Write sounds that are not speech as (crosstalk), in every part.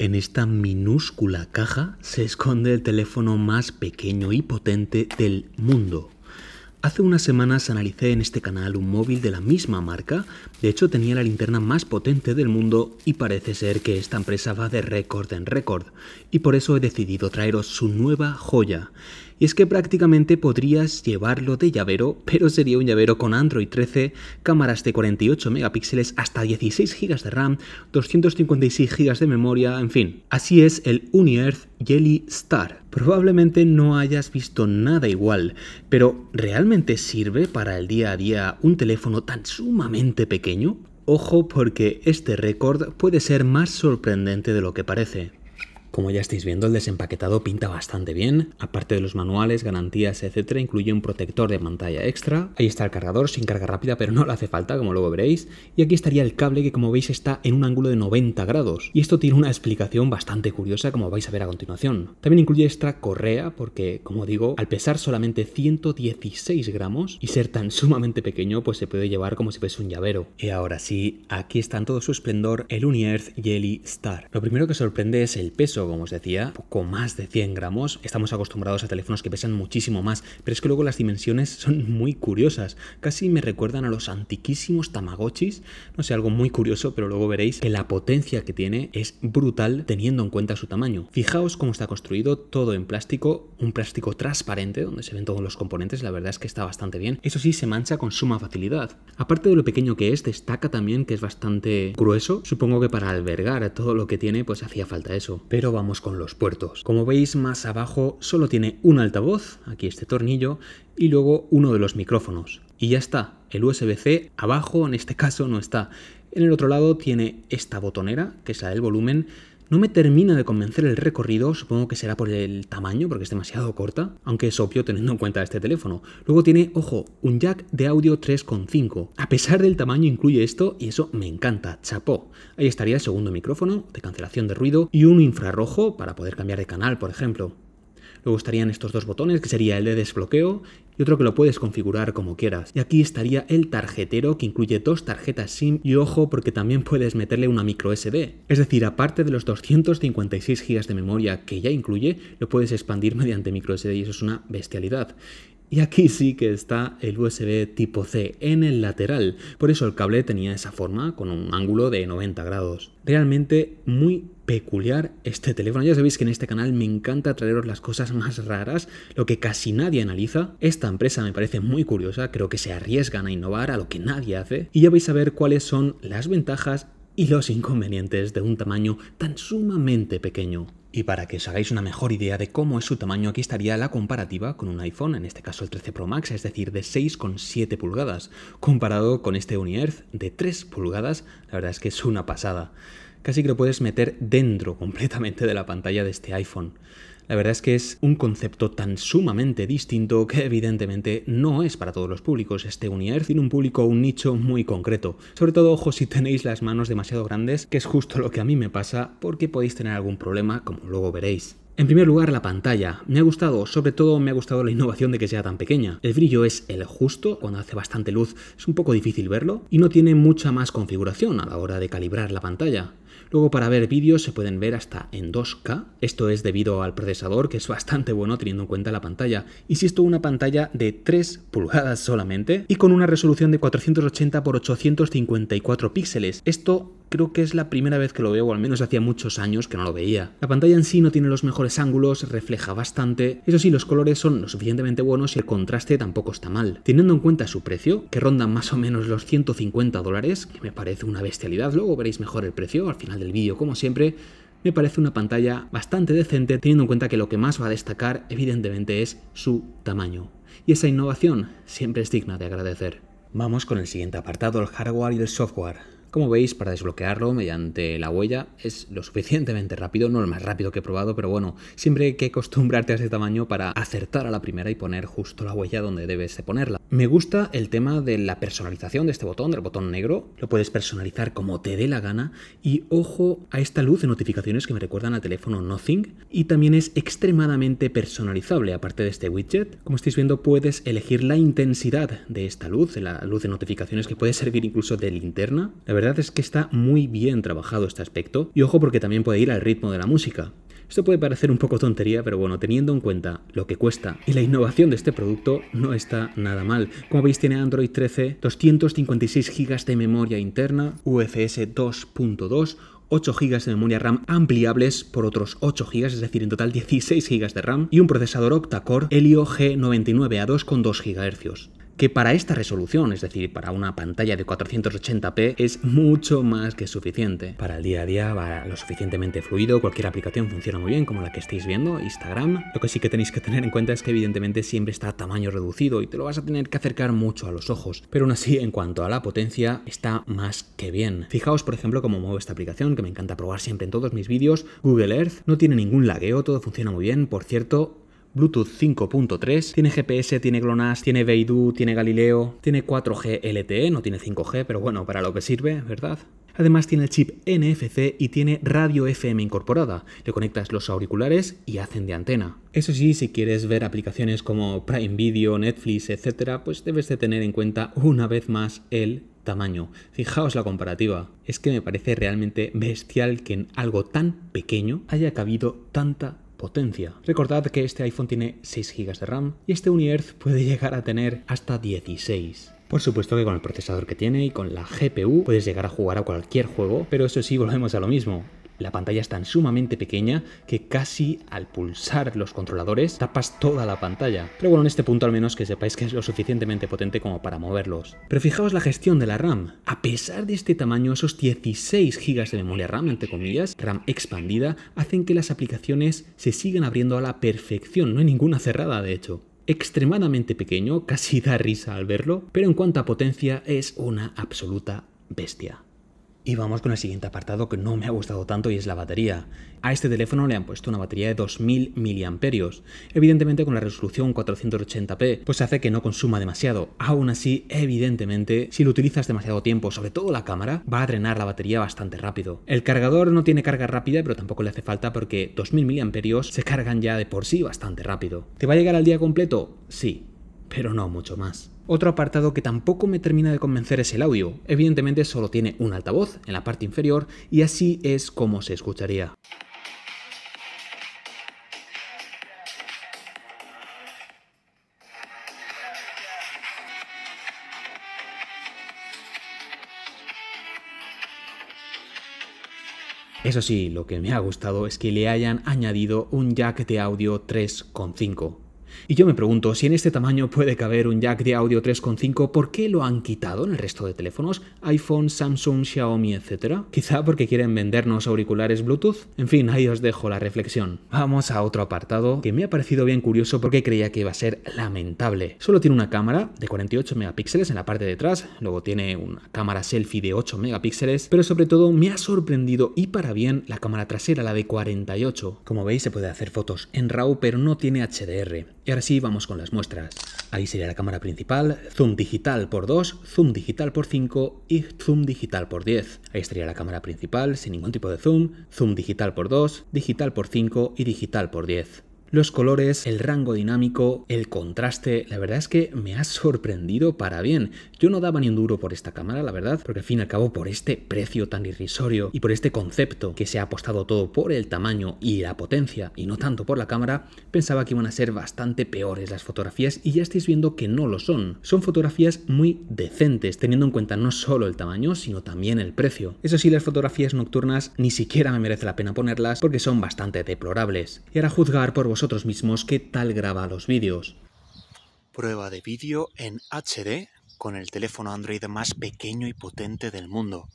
En esta minúscula caja se esconde el teléfono más pequeño y potente del mundo. Hace unas semanas analicé en este canal un móvil de la misma marca, de hecho tenía la linterna más potente del mundo y parece ser que esta empresa va de récord en récord, y por eso he decidido traeros su nueva joya. Y es que prácticamente podrías llevarlo de llavero, pero sería un llavero con Android 13, cámaras de 48 megapíxeles, hasta 16 GB de RAM, 256 GB de memoria, en fin. Así es el Uniearth Jelly Star. Probablemente no hayas visto nada igual, pero ¿realmente sirve para el día a día un teléfono tan sumamente pequeño? Ojo porque este récord puede ser más sorprendente de lo que parece. Como ya estáis viendo, el desempaquetado pinta bastante bien. Aparte de los manuales, garantías, etcétera, incluye un protector de pantalla extra. Ahí está el cargador sin carga rápida, pero no lo hace falta, como luego veréis. Y aquí estaría el cable que, como veis, está en un ángulo de 90 grados. Y esto tiene una explicación bastante curiosa, como vais a ver a continuación. También incluye extra correa, porque, como digo, al pesar solamente 116 gramos y ser tan sumamente pequeño, pues se puede llevar como si fuese un llavero. Y ahora sí, aquí está en todo su esplendor el Uniearth Jelly Star. Lo primero que sorprende es el peso como os decía, poco más de 100 gramos. Estamos acostumbrados a teléfonos que pesan muchísimo más, pero es que luego las dimensiones son muy curiosas. Casi me recuerdan a los antiquísimos Tamagotchis. No sé, algo muy curioso, pero luego veréis que la potencia que tiene es brutal teniendo en cuenta su tamaño. Fijaos cómo está construido, todo en plástico, un plástico transparente donde se ven todos los componentes, la verdad es que está bastante bien. Eso sí, se mancha con suma facilidad. Aparte de lo pequeño que es, destaca también que es bastante grueso. Supongo que para albergar todo lo que tiene, pues hacía falta eso. Pero vamos con los puertos. Como veis más abajo solo tiene un altavoz, aquí este tornillo, y luego uno de los micrófonos. Y ya está, el USB-C abajo en este (laughs) caso no está. En el otro lado tiene esta botonera, que es la del volumen, no me termina de convencer el recorrido, supongo que será por el tamaño, porque es demasiado corta, aunque es obvio teniendo en cuenta este teléfono. Luego tiene, ojo, un jack de audio 3.5. A pesar del tamaño incluye esto y eso me encanta, chapó. Ahí estaría el segundo micrófono de cancelación de ruido y un infrarrojo para poder cambiar de canal, por ejemplo. Luego estarían estos dos botones, que sería el de desbloqueo y otro que lo puedes configurar como quieras. Y aquí estaría el tarjetero que incluye dos tarjetas SIM y ojo porque también puedes meterle una micro SD. Es decir, aparte de los 256 GB de memoria que ya incluye, lo puedes expandir mediante micro SD y eso es una bestialidad. Y aquí sí que está el USB tipo C en el lateral, por eso el cable tenía esa forma con un ángulo de 90 grados. Realmente muy peculiar este teléfono. Ya sabéis que en este canal me encanta traeros las cosas más raras, lo que casi nadie analiza. Esta empresa me parece muy curiosa, creo que se arriesgan a innovar a lo que nadie hace. Y ya vais a ver cuáles son las ventajas y los inconvenientes de un tamaño tan sumamente pequeño. Y para que os hagáis una mejor idea de cómo es su tamaño, aquí estaría la comparativa con un iPhone, en este caso el 13 Pro Max, es decir, de 6,7 pulgadas, comparado con este UniEarth de 3 pulgadas, la verdad es que es una pasada. Casi que lo puedes meter dentro completamente de la pantalla de este iPhone. La verdad es que es un concepto tan sumamente distinto que evidentemente no es para todos los públicos. Este Universe, tiene un público, un nicho muy concreto. Sobre todo, ojo si tenéis las manos demasiado grandes, que es justo lo que a mí me pasa, porque podéis tener algún problema, como luego veréis. En primer lugar, la pantalla. Me ha gustado, sobre todo me ha gustado la innovación de que sea tan pequeña. El brillo es el justo, cuando hace bastante luz es un poco difícil verlo, y no tiene mucha más configuración a la hora de calibrar la pantalla. Luego para ver vídeos se pueden ver hasta en 2K, esto es debido al procesador que es bastante bueno teniendo en cuenta la pantalla. Insisto, una pantalla de 3 pulgadas solamente y con una resolución de 480 x 854 píxeles. Esto Creo que es la primera vez que lo veo, o al menos hacía muchos años que no lo veía. La pantalla en sí no tiene los mejores ángulos, refleja bastante. Eso sí, los colores son lo suficientemente buenos y el contraste tampoco está mal. Teniendo en cuenta su precio, que ronda más o menos los 150 dólares, que me parece una bestialidad, luego veréis mejor el precio al final del vídeo como siempre, me parece una pantalla bastante decente teniendo en cuenta que lo que más va a destacar evidentemente es su tamaño. Y esa innovación siempre es digna de agradecer. Vamos con el siguiente apartado, el hardware y el software. Como veis, para desbloquearlo mediante la huella es lo suficientemente rápido, no el más rápido que he probado, pero bueno, siempre hay que acostumbrarte a este tamaño para acertar a la primera y poner justo la huella donde debes de ponerla. Me gusta el tema de la personalización de este botón, del botón negro, lo puedes personalizar como te dé la gana y ojo a esta luz de notificaciones que me recuerdan al teléfono Nothing y también es extremadamente personalizable, aparte de este widget, como estáis viendo puedes elegir la intensidad de esta luz, la luz de notificaciones que puede servir incluso de linterna verdad es que está muy bien trabajado este aspecto, y ojo porque también puede ir al ritmo de la música. Esto puede parecer un poco tontería, pero bueno, teniendo en cuenta lo que cuesta y la innovación de este producto, no está nada mal. Como veis, tiene Android 13, 256 GB de memoria interna, UFS 2.2, 8 GB de memoria RAM ampliables por otros 8 GB, es decir, en total 16 GB de RAM, y un procesador octa-core Helio G99 a con 2 GHz que para esta resolución, es decir, para una pantalla de 480p, es mucho más que suficiente. Para el día a día va lo suficientemente fluido, cualquier aplicación funciona muy bien, como la que estáis viendo, Instagram. Lo que sí que tenéis que tener en cuenta es que evidentemente siempre está a tamaño reducido y te lo vas a tener que acercar mucho a los ojos, pero aún así, en cuanto a la potencia, está más que bien. Fijaos, por ejemplo, cómo muevo esta aplicación, que me encanta probar siempre en todos mis vídeos, Google Earth, no tiene ningún lagueo, todo funciona muy bien, por cierto, Bluetooth 5.3, tiene GPS, tiene GLONASS, tiene Beidou, tiene Galileo, tiene 4G LTE, no tiene 5G, pero bueno, para lo que sirve, ¿verdad? Además tiene el chip NFC y tiene radio FM incorporada. Le conectas los auriculares y hacen de antena. Eso sí, si quieres ver aplicaciones como Prime Video, Netflix, etc., pues debes de tener en cuenta una vez más el tamaño. Fijaos la comparativa. Es que me parece realmente bestial que en algo tan pequeño haya cabido tanta potencia. Recordad que este iPhone tiene 6 GB de RAM y este UniEarth puede llegar a tener hasta 16. Por supuesto que con el procesador que tiene y con la GPU puedes llegar a jugar a cualquier juego, pero eso sí volvemos a lo mismo. La pantalla es tan sumamente pequeña que casi al pulsar los controladores tapas toda la pantalla. Pero bueno, en este punto al menos que sepáis que es lo suficientemente potente como para moverlos. Pero fijaos la gestión de la RAM. A pesar de este tamaño, esos 16 GB de memoria RAM, entre comillas, RAM expandida, hacen que las aplicaciones se sigan abriendo a la perfección. No hay ninguna cerrada, de hecho extremadamente pequeño, casi da risa al verlo, pero en cuanto a potencia es una absoluta bestia. Y vamos con el siguiente apartado que no me ha gustado tanto y es la batería. A este teléfono le han puesto una batería de 2000 mAh. Evidentemente con la resolución 480p pues hace que no consuma demasiado. Aún así, evidentemente, si lo utilizas demasiado tiempo, sobre todo la cámara, va a drenar la batería bastante rápido. El cargador no tiene carga rápida, pero tampoco le hace falta porque 2000 mAh se cargan ya de por sí bastante rápido. ¿Te va a llegar al día completo? Sí, pero no mucho más. Otro apartado que tampoco me termina de convencer es el audio. Evidentemente solo tiene un altavoz en la parte inferior y así es como se escucharía. Eso sí, lo que me ha gustado es que le hayan añadido un jack de audio 3.5. Y yo me pregunto, si en este tamaño puede caber un jack de audio 3.5, ¿por qué lo han quitado en el resto de teléfonos? iPhone, Samsung, Xiaomi, etc. Quizá porque quieren vendernos auriculares Bluetooth. En fin, ahí os dejo la reflexión. Vamos a otro apartado que me ha parecido bien curioso porque creía que iba a ser lamentable. Solo tiene una cámara de 48 megapíxeles en la parte de atrás, luego tiene una cámara selfie de 8 megapíxeles, pero sobre todo me ha sorprendido y para bien la cámara trasera, la de 48. Como veis se puede hacer fotos en RAW pero no tiene HDR. Y ahora sí, vamos con las muestras. Ahí sería la cámara principal, zoom digital por 2, zoom digital por 5 y zoom digital por 10. Ahí estaría la cámara principal sin ningún tipo de zoom, zoom digital por 2, digital por 5 y digital por 10. Los colores, el rango dinámico, el contraste, la verdad es que me ha sorprendido para bien. Yo no daba ni un duro por esta cámara, la verdad, porque al fin y al cabo por este precio tan irrisorio y por este concepto que se ha apostado todo por el tamaño y la potencia y no tanto por la cámara, pensaba que iban a ser bastante peores las fotografías y ya estáis viendo que no lo son. Son fotografías muy decentes, teniendo en cuenta no solo el tamaño, sino también el precio. Eso sí, las fotografías nocturnas ni siquiera me merece la pena ponerlas porque son bastante deplorables. Y ahora juzgar por vosotros mismos qué tal graba los vídeos. Prueba de vídeo en HD con el teléfono Android más pequeño y potente del mundo.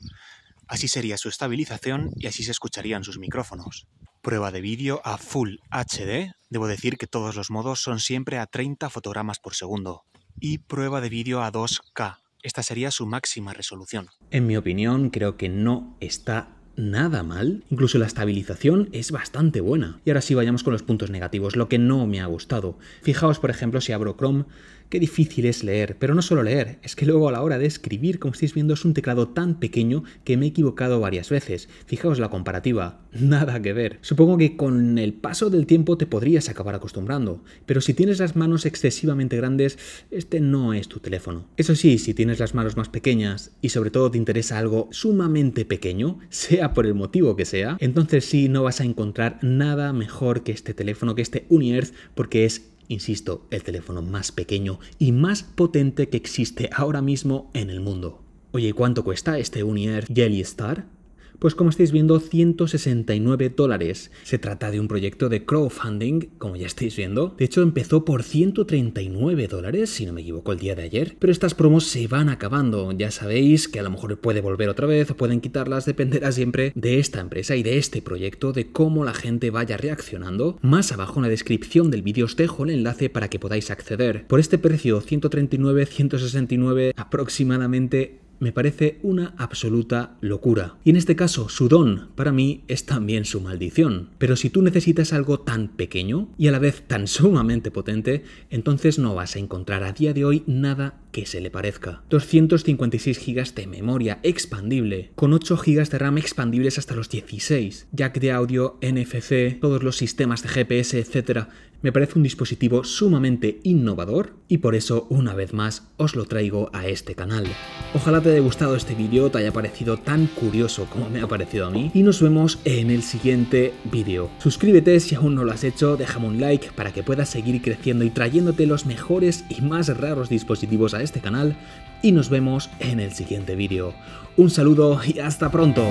Así sería su estabilización y así se escucharían sus micrófonos. Prueba de vídeo a Full HD. Debo decir que todos los modos son siempre a 30 fotogramas por segundo. Y prueba de vídeo a 2K. Esta sería su máxima resolución. En mi opinión, creo que no está nada mal. Incluso la estabilización es bastante buena. Y ahora sí vayamos con los puntos negativos, lo que no me ha gustado. Fijaos, por ejemplo, si abro Chrome, Qué difícil es leer, pero no solo leer, es que luego a la hora de escribir, como estáis viendo, es un teclado tan pequeño que me he equivocado varias veces. Fijaos la comparativa, (laughs) nada que ver. Supongo que con el paso del tiempo te podrías acabar acostumbrando, pero si tienes las manos excesivamente grandes, este no es tu teléfono. Eso sí, si tienes las manos más pequeñas y sobre todo te interesa algo sumamente pequeño, (laughs) sea por el motivo que sea, entonces sí no vas a encontrar nada mejor que este teléfono, que este Uniearth, porque es Insisto, el teléfono más pequeño y más potente que existe ahora mismo en el mundo. Oye, ¿cuánto cuesta este Unier Jelly Star? Pues como estáis viendo, 169 dólares. Se trata de un proyecto de crowdfunding, como ya estáis viendo. De hecho, empezó por 139 dólares, si no me equivoco, el día de ayer. Pero estas promos se van acabando. Ya sabéis que a lo mejor puede volver otra vez o pueden quitarlas, (laughs) dependerá siempre de esta empresa y de este proyecto, de cómo la gente vaya reaccionando. Más abajo en la descripción del vídeo os dejo el enlace para que podáis acceder. Por este precio, 139, 169 aproximadamente me parece una absoluta locura. Y en este caso, su don para mí es también su maldición. Pero si tú necesitas algo tan pequeño y a la vez tan sumamente potente, entonces no vas a encontrar a día de hoy nada que se le parezca. 256 GB de memoria expandible, con 8 GB de RAM expandibles hasta los 16, jack de audio, NFC, todos los sistemas de GPS, etc me parece un dispositivo sumamente innovador y por eso una vez más os lo traigo a este canal. Ojalá te haya gustado este vídeo, te haya parecido tan curioso como me ha parecido a mí y nos vemos en el siguiente vídeo. Suscríbete si aún no lo has hecho, déjame un like para que puedas seguir creciendo y trayéndote los mejores y más raros dispositivos a este canal y nos vemos en el siguiente vídeo. Un saludo y hasta pronto.